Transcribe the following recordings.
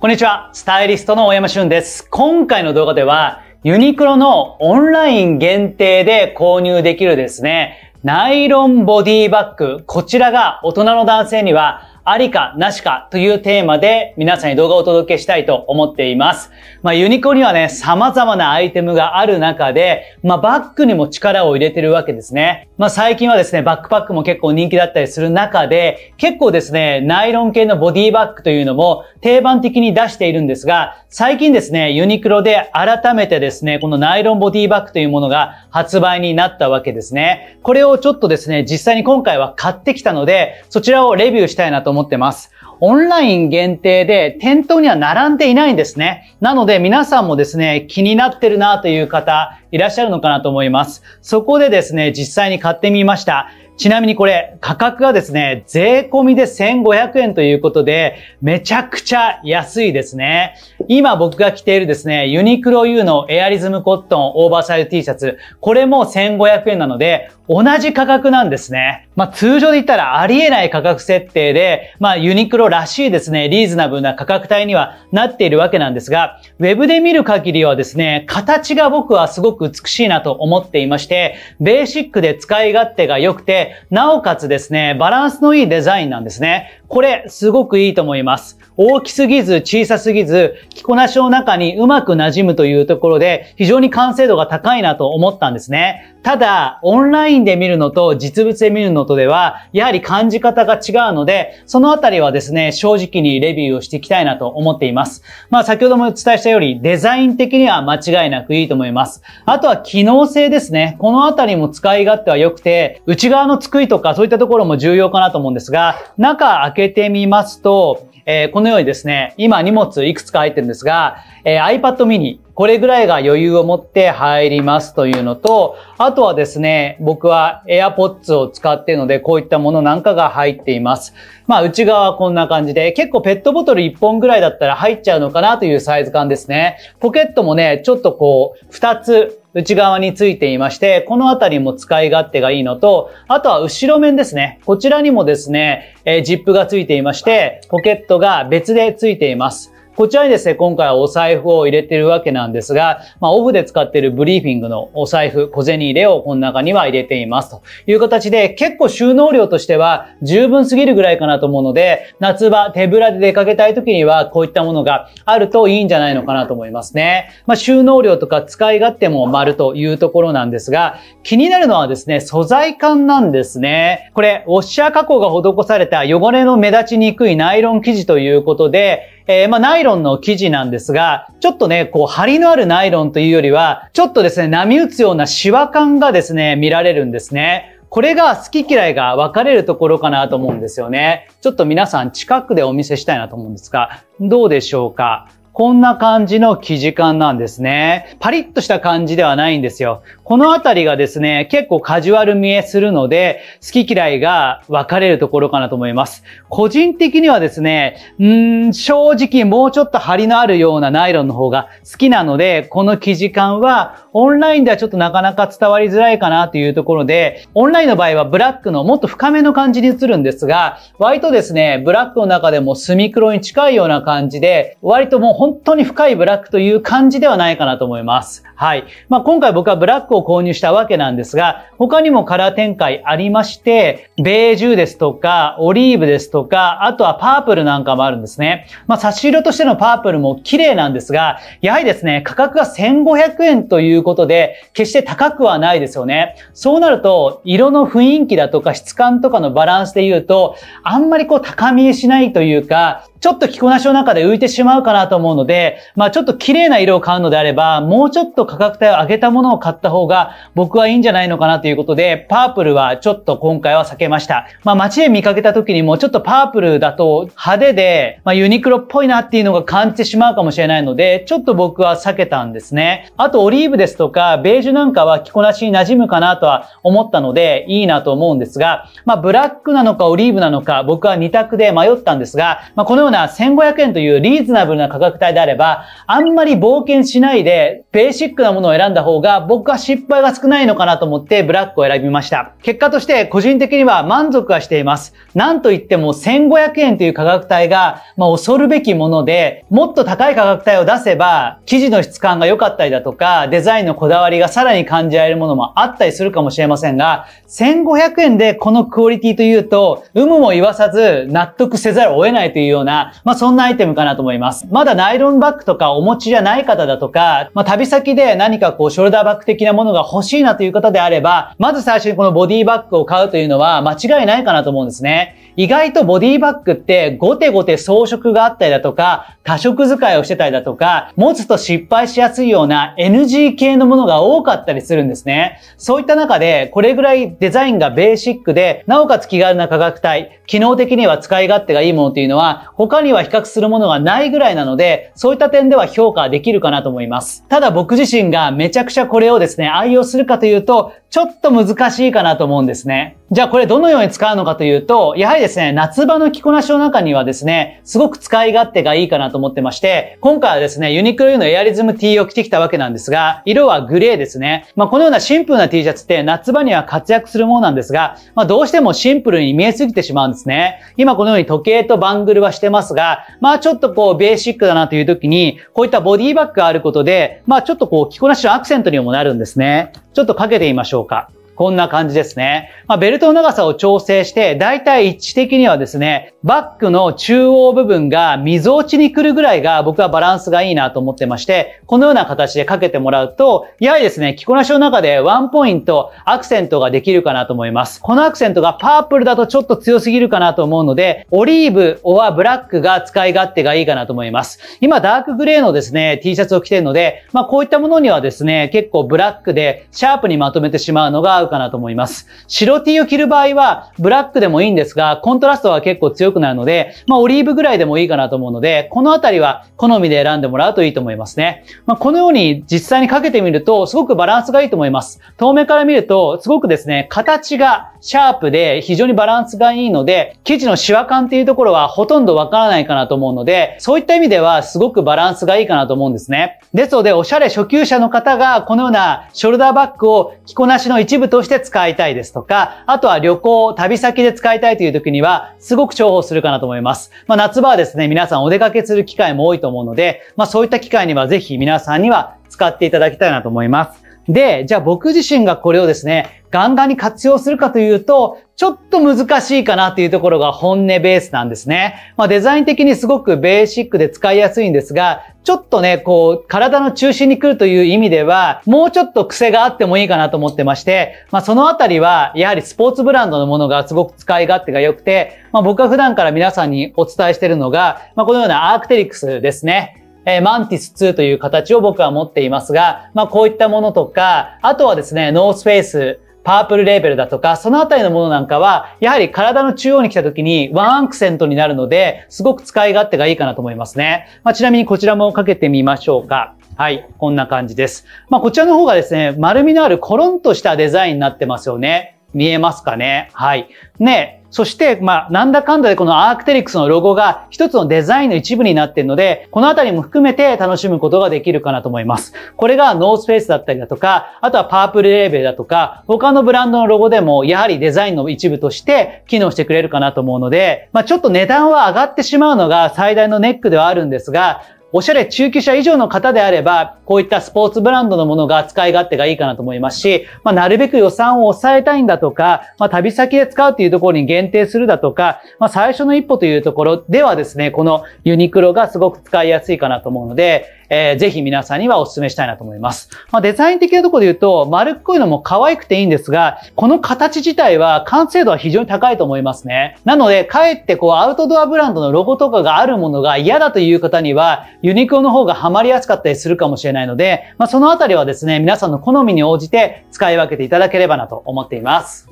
こんにちは、スタイリストの大山俊です。今回の動画では、ユニクロのオンライン限定で購入できるですね、ナイロンボディバッグ。こちらが大人の男性にはありかなしかというテーマで皆さんに動画をお届けしたいと思っています。まあ、ユニコにはね、様々なアイテムがある中で、まあ、バッグにも力を入れてるわけですね。まあ、最近はですね、バックパックも結構人気だったりする中で、結構ですね、ナイロン系のボディバッグというのも定番的に出しているんですが、最近ですね、ユニクロで改めてですね、このナイロンボディバッグというものが発売になったわけですね。これをちょっとですね、実際に今回は買ってきたので、そちらをレビューしたいなと思います。思ってます。オンライン限定で店頭には並んでいないんですね。なので皆さんもですね、気になってるなという方いらっしゃるのかなと思います。そこでですね、実際に買ってみました。ちなみにこれ価格がですね、税込みで1500円ということで、めちゃくちゃ安いですね。今僕が着ているですね、ユニクロ U のエアリズムコットンオーバーサイズ T シャツ、これも1500円なので、同じ価格なんですね。まあ、通常で言ったらありえない価格設定で、まあ、ユニクロらしいですね、リーズナブルな価格帯にはなっているわけなんですが、ウェブで見る限りはですね、形が僕はすごく美しいなと思っていまして、ベーシックで使い勝手が良くて、なおかつですね、バランスのいいデザインなんですね。これ、すごくいいと思います。大きすぎず、小さすぎず、着こなしの中にうまく馴染むというところで、非常に完成度が高いなと思ったんですね。ただ、オンラインで見るのと、実物で見るのとでは、やはり感じ方が違うので、そのあたりはですね、正直にレビューをしていきたいなと思っています。まあ、先ほどもお伝えしたように、デザイン的には間違いなくいいと思います。あとは、機能性ですね。このあたりも使い勝手は良くて、内側の作りとか、そういったところも重要かなと思うんですが、中開け開けてみますと、えー、このようにですね、今荷物いくつか入ってるんですが、えー、iPad mini、これぐらいが余裕を持って入りますというのと、あとはですね、僕は AirPods を使っているので、こういったものなんかが入っています。まあ、内側はこんな感じで、結構ペットボトル1本ぐらいだったら入っちゃうのかなというサイズ感ですね。ポケットもね、ちょっとこう、2つ内側についていまして、このあたりも使い勝手がいいのと、あとは後ろ面ですね。こちらにもですね、えー、ジップがついていまして、ポケットが別でついています。こちらにですね、今回はお財布を入れてるわけなんですが、まあ、オフで使ってるブリーフィングのお財布、小銭入れをこの中には入れていますという形で、結構収納量としては十分すぎるぐらいかなと思うので、夏場手ぶらで出かけたい時にはこういったものがあるといいんじゃないのかなと思いますね。まあ、収納量とか使い勝手も丸というところなんですが、気になるのはですね、素材感なんですね。これ、ウォッシャー加工が施された汚れの目立ちにくいナイロン生地ということで、えー、まあ、ナイロンの生地なんですが、ちょっとね、こう、張りのあるナイロンというよりは、ちょっとですね、波打つようなシワ感がですね、見られるんですね。これが好き嫌いが分かれるところかなと思うんですよね。ちょっと皆さん近くでお見せしたいなと思うんですが、どうでしょうかこんな感じの生地感なんですね。パリッとした感じではないんですよ。このあたりがですね、結構カジュアル見えするので、好き嫌いが分かれるところかなと思います。個人的にはですね、うん、正直もうちょっと張りのあるようなナイロンの方が好きなので、この生地感はオンラインではちょっとなかなか伝わりづらいかなというところで、オンラインの場合はブラックのもっと深めの感じに映るんですが、割とですね、ブラックの中でもスミクロに近いような感じで、割ともう本当に深いブラックという感じではないかなと思います。はい。まあ、今回僕はブラックを購入したわけなんですが、他にもカラー展開ありまして、ベージュですとか、オリーブですとか、あとはパープルなんかもあるんですね。まあ、差し色としてのパープルも綺麗なんですが、やはりですね、価格が1500円ということで、決して高くはないですよね。そうなると、色の雰囲気だとか質感とかのバランスで言うと、あんまりこう高見えしないというか、ちょっと着こなしの中で浮いてしまうかなと思うので、まあ、ちょっと綺麗な色を買うのであれば、もうちょっと価格帯を上げたものを買った方が僕はいいんじゃないのかなということで、パープルはちょっと今回は避けました。まあ街で見かけた時にもちょっとパープルだと派手で、まあユニクロっぽいなっていうのが感じてしまうかもしれないので、ちょっと僕は避けたんですね。あとオリーブですとか、ベージュなんかは着こなしに馴染むかなとは思ったので、いいなと思うんですが、まあブラックなのかオリーブなのか、僕は2択で迷ったんですが、まあこのような1500円というリーズナブルな価格帯であれば、あんまり冒険しないで、ベーシッククなものを選んだ方が僕は失敗が少ないのかなと思ってブラックを選びました。結果として個人的には満足はしています。なんといっても1500円という価格帯が、まあ、恐るべきもので、もっと高い価格帯を出せば生地の質感が良かったりだとか、デザインのこだわりがさらに感じられるものもあったりするかもしれませんが、1500円でこのクオリティというと、有無も言わさず納得せざるを得ないというような、まあ、そんなアイテムかなと思います。まだナイロンバッグとかお持ちじゃない方だとか、まあ、旅先で何かこうショルダーバッグ的なものが欲しいなという方であれば、まず最初にこのボディバッグを買うというのは間違いないかなと思うんですね。意外とボディバッグってゴテゴテ装飾があったりだとか、多色使いをしてたりだとか、持つと失敗しやすいような NG 系のものが多かったりするんですね。そういった中で、これぐらいデザインがベーシックで、なおかつ気軽な価格帯、機能的には使い勝手がいいものというのは、他には比較するものがないぐらいなので、そういった点では評価できるかなと思います。ただ僕自自身がめちゃくちゃこれをですね、愛用するかというと、ちょっと難しいかなと思うんですね。じゃあこれどのように使うのかというと、やはりですね、夏場の着こなしの中にはですね、すごく使い勝手がいいかなと思ってまして、今回はですね、ユニクロのエアリズム T を着てきたわけなんですが、色はグレーですね。まあこのようなシンプルな T シャツって夏場には活躍するものなんですが、まあどうしてもシンプルに見えすぎてしまうんですね。今このように時計とバングルはしてますが、まあちょっとこうベーシックだなという時に、こういったボディバッグがあることで、まあちょっとこうこう、着こなしのアクセントにもなるんですね。ちょっとかけてみましょうか。こんな感じですね。まあ、ベルトの長さを調整して、だいたい位置的にはですね、バッグの中央部分が溝落ちに来るぐらいが僕はバランスがいいなと思ってまして、このような形でかけてもらうと、やはりですね、着こなしの中でワンポイント、アクセントができるかなと思います。このアクセントがパープルだとちょっと強すぎるかなと思うので、オリーブ、オアブラックが使い勝手がいいかなと思います。今、ダークグレーのですね、T シャツを着てるので、まあこういったものにはですね、結構ブラックでシャープにまとめてしまうのがかなと思います。白 T を着る場合は、ブラックでもいいんですが、コントラストは結構強くなるので、まあ、オリーブぐらいでもいいかなと思うので、このあたりは好みで選んでもらうといいと思いますね。まあ、このように実際にかけてみると、すごくバランスがいいと思います。遠目から見ると、すごくですね、形がシャープで非常にバランスがいいので、生地のシワ感っていうところはほとんどわからないかなと思うので、そういった意味ではすごくバランスがいいかなと思うんですね。ですので、おしゃれ初級者の方がこのようなショルダーバッグを着こなしの一部ととして使いたいですとか、あとは旅行、旅先で使いたいという時には、すごく重宝するかなと思います。まあ、夏場はですね、皆さんお出かけする機会も多いと思うので、まあ、そういった機会にはぜひ皆さんには使っていただきたいなと思います。で、じゃあ僕自身がこれをですね、ガンガンに活用するかというと、ちょっと難しいかなっていうところが本音ベースなんですね。まあデザイン的にすごくベーシックで使いやすいんですが、ちょっとね、こう、体の中心に来るという意味では、もうちょっと癖があってもいいかなと思ってまして、まあそのあたりは、やはりスポーツブランドのものがすごく使い勝手が良くて、まあ僕は普段から皆さんにお伝えしているのが、まあこのようなアークテリクスですね。えー、マンティス2という形を僕は持っていますが、まあこういったものとか、あとはですね、ノースフェイス、パープルレーベルだとか、そのあたりのものなんかは、やはり体の中央に来た時にワンアクセントになるので、すごく使い勝手がいいかなと思いますね。まあ、ちなみにこちらもかけてみましょうか。はい、こんな感じです。まあ、こちらの方がですね、丸みのあるコロンとしたデザインになってますよね。見えますかねはい。ね、そして、まあ、なんだかんだでこのアークテリクスのロゴが一つのデザインの一部になっているので、このあたりも含めて楽しむことができるかなと思います。これがノースペースだったりだとか、あとはパープルレーベルだとか、他のブランドのロゴでも、やはりデザインの一部として機能してくれるかなと思うので、まあ、ちょっと値段は上がってしまうのが最大のネックではあるんですが、おしゃれ中級者以上の方であれば、こういったスポーツブランドのものが使い勝手がいいかなと思いますし、まあ、なるべく予算を抑えたいんだとか、まあ、旅先で使うっていうところに限定するだとか、まあ、最初の一歩というところではですね、このユニクロがすごく使いやすいかなと思うので、えー、ぜひ皆さんにはお勧めしたいなと思います。まあ、デザイン的なところで言うと、丸っこいのも可愛くていいんですが、この形自体は完成度は非常に高いと思いますね。なので、かえってこう、アウトドアブランドのロゴとかがあるものが嫌だという方には、ユニクロの方がハマりやすかったりするかもしれないので、まあ、そのあたりはですね、皆さんの好みに応じて使い分けていただければなと思っています。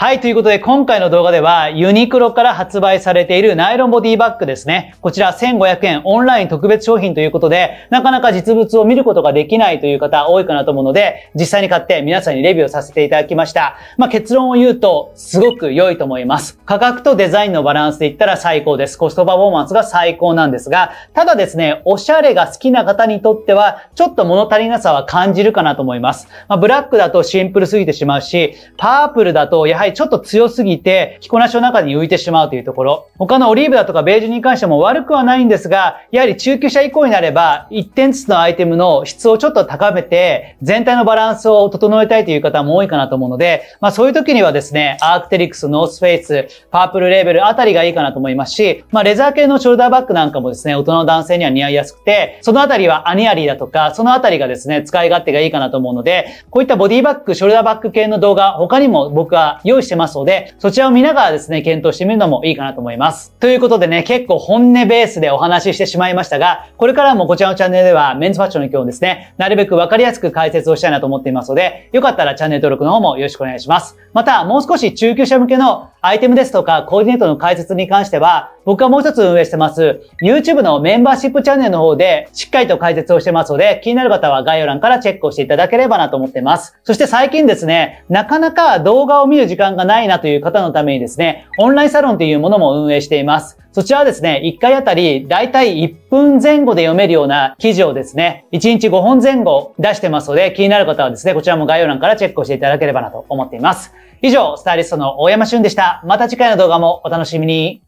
はい、ということで今回の動画ではユニクロから発売されているナイロンボディバッグですね。こちら1500円オンライン特別商品ということで、なかなか実物を見ることができないという方多いかなと思うので、実際に買って皆さんにレビューさせていただきました。まあ、結論を言うと、すごく良いと思います。価格とデザインのバランスで言ったら最高です。コストパフォーマンスが最高なんですが、ただですね、おしゃれが好きな方にとっては、ちょっと物足りなさは感じるかなと思います。まあ、ブラックだとシンプルすぎてしまうし、パープルだとやはりい、ちょっと強すぎて、着こなしの中に浮いてしまうというところ。他のオリーブだとかベージュに関しても悪くはないんですが、やはり中級者以降になれば、1点ずつのアイテムの質をちょっと高めて、全体のバランスを整えたいという方も多いかなと思うので、まあそういう時にはですね、アークテリクス、ノースフェイス、パープルレーベルあたりがいいかなと思いますし、まあレザー系のショルダーバッグなんかもですね、大人の男性には似合いやすくて、そのあたりはアニアリーだとか、そのあたりがですね、使い勝手がいいかなと思うので、こういったボディバッグ、ショルダーバッグ系の動画、他にも僕は用用意してますので、そちらを見ながらですね、検討してみるのもいいかなと思います。ということでね、結構本音ベースでお話ししてしまいましたが、これからもこちらのチャンネルではメンズファッションの今日ですね、なるべくわかりやすく解説をしたいなと思っていますので、よかったらチャンネル登録の方もよろしくお願いします。また、もう少し中級者向けのアイテムですとかコーディネートの解説に関しては、僕はもう一つ運営してます、YouTube のメンバーシップチャンネルの方で、しっかりと解説をしてますので、気になる方は概要欄からチェックをしていただければなと思ってます。そして最近ですね、なかなか動画を見る時間がないなという方のためにですね、オンラインサロンというものも運営しています。そちらはですね、1回あたりだいたい1分前後で読めるような記事をですね、1日5本前後出してますので、気になる方はですね、こちらも概要欄からチェックをしていただければなと思っています。以上、スタイリストの大山俊でした。また次回の動画もお楽しみに。